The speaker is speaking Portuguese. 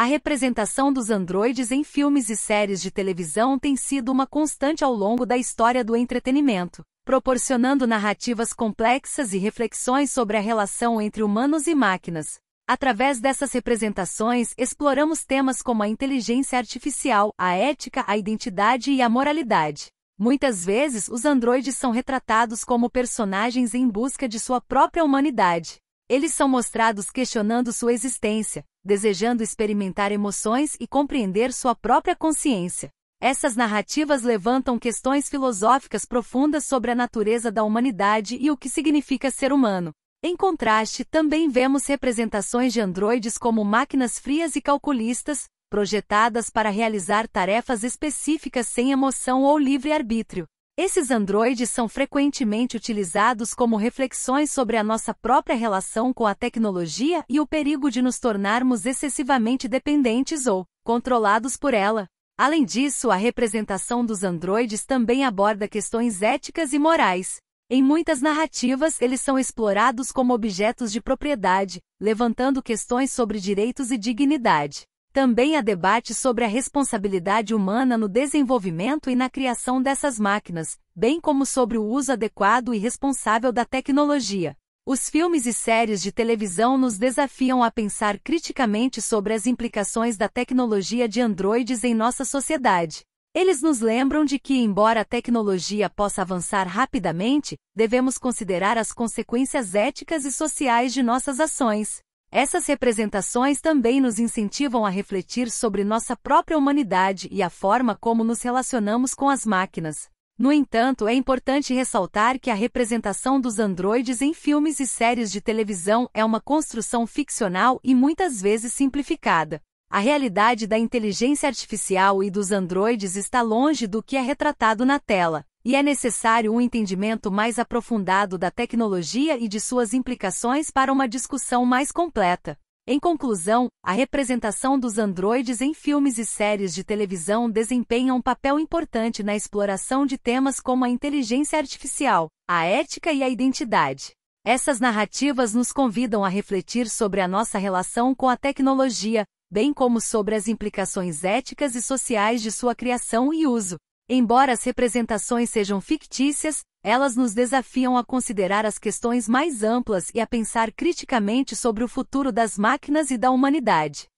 A representação dos androides em filmes e séries de televisão tem sido uma constante ao longo da história do entretenimento, proporcionando narrativas complexas e reflexões sobre a relação entre humanos e máquinas. Através dessas representações, exploramos temas como a inteligência artificial, a ética, a identidade e a moralidade. Muitas vezes, os androides são retratados como personagens em busca de sua própria humanidade, eles são mostrados questionando sua existência, desejando experimentar emoções e compreender sua própria consciência. Essas narrativas levantam questões filosóficas profundas sobre a natureza da humanidade e o que significa ser humano. Em contraste, também vemos representações de androides como máquinas frias e calculistas, projetadas para realizar tarefas específicas sem emoção ou livre-arbítrio. Esses androides são frequentemente utilizados como reflexões sobre a nossa própria relação com a tecnologia e o perigo de nos tornarmos excessivamente dependentes ou controlados por ela. Além disso, a representação dos androides também aborda questões éticas e morais. Em muitas narrativas, eles são explorados como objetos de propriedade, levantando questões sobre direitos e dignidade. Também há debate sobre a responsabilidade humana no desenvolvimento e na criação dessas máquinas, bem como sobre o uso adequado e responsável da tecnologia. Os filmes e séries de televisão nos desafiam a pensar criticamente sobre as implicações da tecnologia de androides em nossa sociedade. Eles nos lembram de que, embora a tecnologia possa avançar rapidamente, devemos considerar as consequências éticas e sociais de nossas ações. Essas representações também nos incentivam a refletir sobre nossa própria humanidade e a forma como nos relacionamos com as máquinas. No entanto, é importante ressaltar que a representação dos androides em filmes e séries de televisão é uma construção ficcional e muitas vezes simplificada. A realidade da inteligência artificial e dos androides está longe do que é retratado na tela. E é necessário um entendimento mais aprofundado da tecnologia e de suas implicações para uma discussão mais completa. Em conclusão, a representação dos androides em filmes e séries de televisão desempenha um papel importante na exploração de temas como a inteligência artificial, a ética e a identidade. Essas narrativas nos convidam a refletir sobre a nossa relação com a tecnologia, bem como sobre as implicações éticas e sociais de sua criação e uso. Embora as representações sejam fictícias, elas nos desafiam a considerar as questões mais amplas e a pensar criticamente sobre o futuro das máquinas e da humanidade.